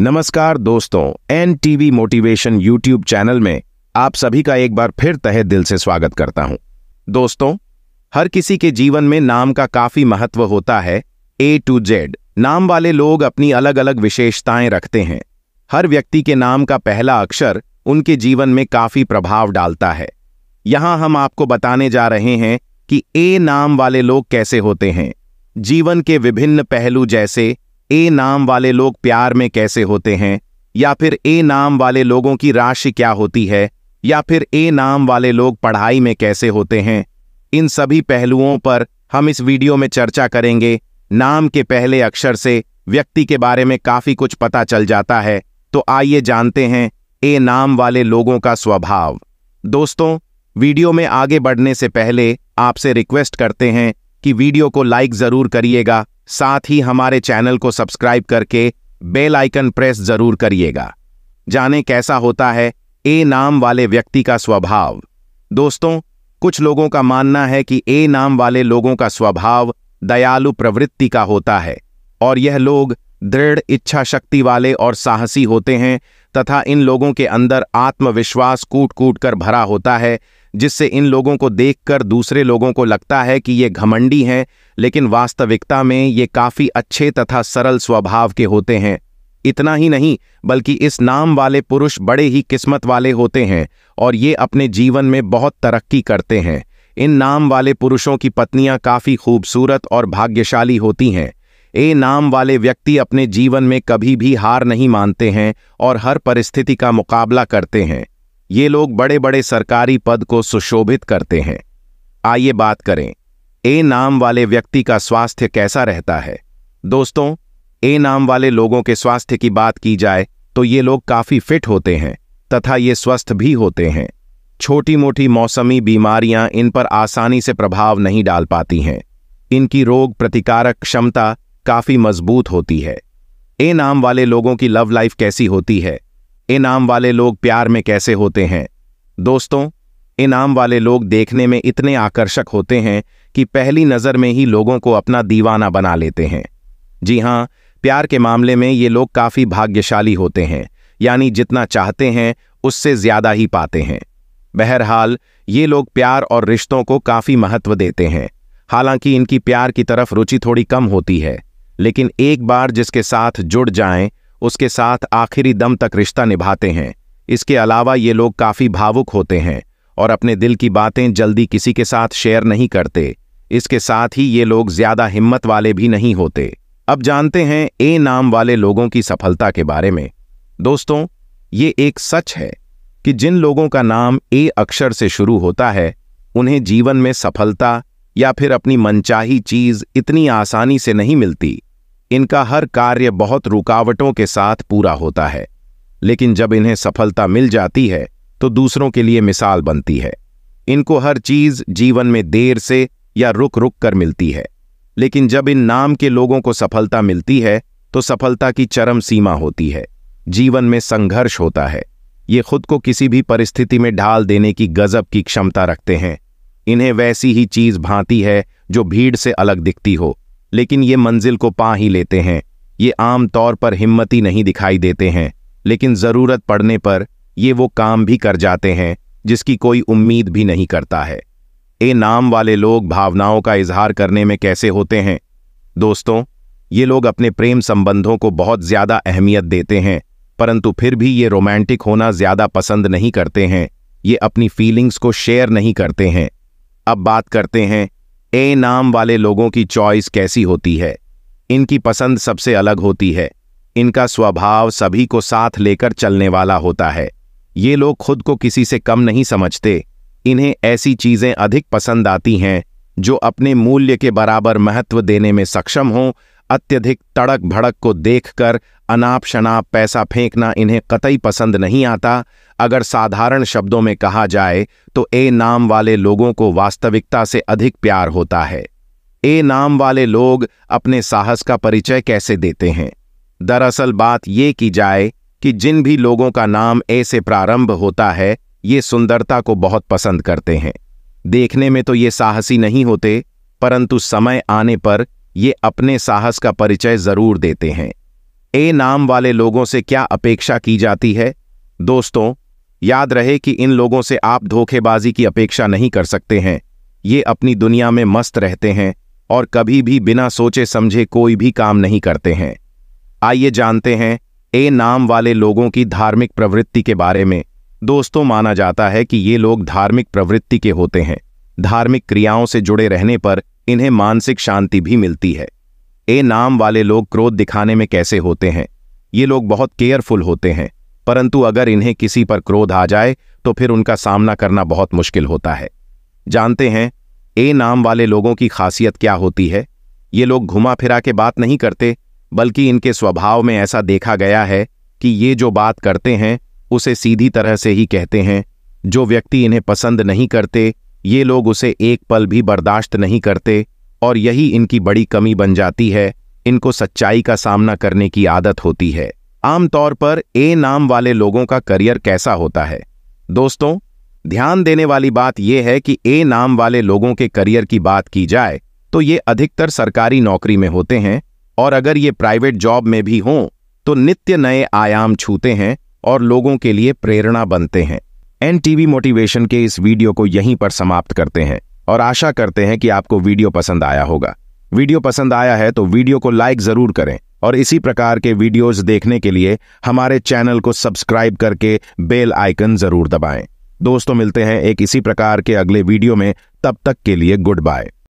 नमस्कार दोस्तों N TV motivation YouTube channel में आप सभी का एक बार फिर तहे दिल से स्वागत करता हूं दोस्तों हर किसी के जीवन में नाम का काफी महत्व होता है ए टू जेड नाम वाले लोग अपनी अलग अलग विशेषताएं रखते हैं हर व्यक्ति के नाम का पहला अक्षर उनके जीवन में काफी प्रभाव डालता है यहां हम आपको बताने जा रहे हैं कि ए नाम वाले लोग कैसे होते हैं जीवन के विभिन्न पहलू जैसे ए नाम वाले लोग प्यार में कैसे होते हैं या फिर ए नाम वाले लोगों की राशि क्या होती है या फिर ए नाम वाले लोग पढ़ाई में कैसे होते हैं इन सभी पहलुओं पर हम इस वीडियो में चर्चा करेंगे नाम के पहले अक्षर से व्यक्ति के बारे में काफ़ी कुछ पता चल जाता है तो आइए जानते हैं ए नाम वाले लोगों का स्वभाव दोस्तों वीडियो में आगे बढ़ने से पहले आपसे रिक्वेस्ट करते हैं कि वीडियो को लाइक ज़रूर करिएगा साथ ही हमारे चैनल को सब्सक्राइब करके बेल आइकन प्रेस जरूर करिएगा जाने कैसा होता है ए नाम वाले व्यक्ति का स्वभाव दोस्तों कुछ लोगों का मानना है कि ए नाम वाले लोगों का स्वभाव दयालु प्रवृत्ति का होता है और यह लोग दृढ़ इच्छा शक्ति वाले और साहसी होते हैं तथा इन लोगों के अंदर आत्मविश्वास कूट कूट कर भरा होता है जिससे इन लोगों को देखकर दूसरे लोगों को लगता है कि ये घमंडी हैं लेकिन वास्तविकता में ये काफ़ी अच्छे तथा सरल स्वभाव के होते हैं इतना ही नहीं बल्कि इस नाम वाले पुरुष बड़े ही किस्मत वाले होते हैं और ये अपने जीवन में बहुत तरक्की करते हैं इन नाम वाले पुरुषों की पत्नियां काफ़ी खूबसूरत और भाग्यशाली होती हैं ए नाम वाले व्यक्ति अपने जीवन में कभी भी हार नहीं मानते हैं और हर परिस्थिति का मुकाबला करते हैं ये लोग बड़े बड़े सरकारी पद को सुशोभित करते हैं आइए बात करें ए नाम वाले व्यक्ति का स्वास्थ्य कैसा रहता है दोस्तों ए नाम वाले लोगों के स्वास्थ्य की बात की जाए तो ये लोग काफ़ी फिट होते हैं तथा ये स्वस्थ भी होते हैं छोटी मोटी मौसमी बीमारियां इन पर आसानी से प्रभाव नहीं डाल पाती हैं इनकी रोग प्रतिकारक क्षमता काफ़ी मजबूत होती है ए नाम वाले लोगों की लव लाइफ कैसी होती है इनाम वाले लोग प्यार में कैसे होते हैं दोस्तों इनाम वाले लोग देखने में इतने आकर्षक होते हैं कि पहली नज़र में ही लोगों को अपना दीवाना बना लेते हैं जी हाँ प्यार के मामले में ये लोग काफ़ी भाग्यशाली होते हैं यानी जितना चाहते हैं उससे ज़्यादा ही पाते हैं बहरहाल ये लोग प्यार और रिश्तों को काफ़ी महत्व देते हैं हालांकि इनकी प्यार की तरफ रुचि थोड़ी कम होती है लेकिन एक बार जिसके साथ जुड़ जाएं उसके साथ आखिरी दम तक रिश्ता निभाते हैं इसके अलावा ये लोग काफ़ी भावुक होते हैं और अपने दिल की बातें जल्दी किसी के साथ शेयर नहीं करते इसके साथ ही ये लोग ज़्यादा हिम्मत वाले भी नहीं होते अब जानते हैं ए नाम वाले लोगों की सफलता के बारे में दोस्तों ये एक सच है कि जिन लोगों का नाम ए अक्षर से शुरू होता है उन्हें जीवन में सफलता या फिर अपनी मनचाही चीज़ इतनी आसानी से नहीं मिलती इनका हर कार्य बहुत रुकावटों के साथ पूरा होता है लेकिन जब इन्हें सफलता मिल जाती है तो दूसरों के लिए मिसाल बनती है इनको हर चीज जीवन में देर से या रुक रुक कर मिलती है लेकिन जब इन नाम के लोगों को सफलता मिलती है तो सफलता की चरम सीमा होती है जीवन में संघर्ष होता है ये खुद को किसी भी परिस्थिति में ढाल देने की गजब की क्षमता रखते हैं इन्हें वैसी ही चीज भांति है जो भीड़ से अलग दिखती हो लेकिन ये मंजिल को पा ही लेते हैं ये आम तौर पर हिम्मती नहीं दिखाई देते हैं लेकिन ज़रूरत पड़ने पर ये वो काम भी कर जाते हैं जिसकी कोई उम्मीद भी नहीं करता है ए नाम वाले लोग भावनाओं का इजहार करने में कैसे होते हैं दोस्तों ये लोग अपने प्रेम संबंधों को बहुत ज़्यादा अहमियत देते हैं परंतु फिर भी ये रोमांटिक होना ज़्यादा पसंद नहीं करते हैं ये अपनी फीलिंग्स को शेयर नहीं करते हैं अब बात करते हैं ए नाम वाले लोगों की चॉइस कैसी होती है इनकी पसंद सबसे अलग होती है इनका स्वभाव सभी को साथ लेकर चलने वाला होता है ये लोग खुद को किसी से कम नहीं समझते इन्हें ऐसी चीज़ें अधिक पसंद आती हैं जो अपने मूल्य के बराबर महत्व देने में सक्षम हों अत्यधिक तड़क भड़क को देखकर अनाप शनाप पैसा फेंकना इन्हें कतई पसंद नहीं आता अगर साधारण शब्दों में कहा जाए तो ए नाम वाले लोगों को वास्तविकता से अधिक प्यार होता है ए नाम वाले लोग अपने साहस का परिचय कैसे देते हैं दरअसल बात ये की जाए कि जिन भी लोगों का नाम ए से प्रारंभ होता है ये सुंदरता को बहुत पसंद करते हैं देखने में तो ये साहसी नहीं होते परंतु समय आने पर ये अपने साहस का परिचय जरूर देते हैं ए नाम वाले लोगों से क्या अपेक्षा की जाती है दोस्तों याद रहे कि इन लोगों से आप धोखेबाजी की अपेक्षा नहीं कर सकते हैं ये अपनी दुनिया में मस्त रहते हैं और कभी भी बिना सोचे समझे कोई भी काम नहीं करते हैं आइए जानते हैं ए नाम वाले लोगों की धार्मिक प्रवृत्ति के बारे में दोस्तों माना जाता है कि ये लोग धार्मिक प्रवृत्ति के होते हैं धार्मिक क्रियाओं से जुड़े रहने पर इन्हें मानसिक शांति भी मिलती है ए नाम वाले लोग क्रोध दिखाने में कैसे होते हैं ये लोग बहुत केयरफुल होते हैं परंतु अगर इन्हें किसी पर क्रोध आ जाए तो फिर उनका सामना करना बहुत मुश्किल होता है जानते हैं ए नाम वाले लोगों की खासियत क्या होती है ये लोग घुमा फिरा के बात नहीं करते बल्कि इनके स्वभाव में ऐसा देखा गया है कि ये जो बात करते हैं उसे सीधी तरह से ही कहते हैं जो व्यक्ति इन्हें पसंद नहीं करते ये लोग उसे एक पल भी बर्दाश्त नहीं करते और यही इनकी बड़ी कमी बन जाती है इनको सच्चाई का सामना करने की आदत होती है आमतौर पर ए नाम वाले लोगों का करियर कैसा होता है दोस्तों ध्यान देने वाली बात यह है कि ए नाम वाले लोगों के करियर की बात की जाए तो ये अधिकतर सरकारी नौकरी में होते हैं और अगर ये प्राइवेट जॉब में भी हों तो नित्य नए आयाम छूते हैं और लोगों के लिए प्रेरणा बनते हैं एनटीवी मोटिवेशन के इस वीडियो को यहीं पर समाप्त करते हैं और आशा करते हैं कि आपको वीडियो पसंद आया होगा वीडियो पसंद आया है तो वीडियो को लाइक जरूर करें और इसी प्रकार के वीडियोस देखने के लिए हमारे चैनल को सब्सक्राइब करके बेल आइकन जरूर दबाएं दोस्तों मिलते हैं एक इसी प्रकार के अगले वीडियो में तब तक के लिए गुड बाय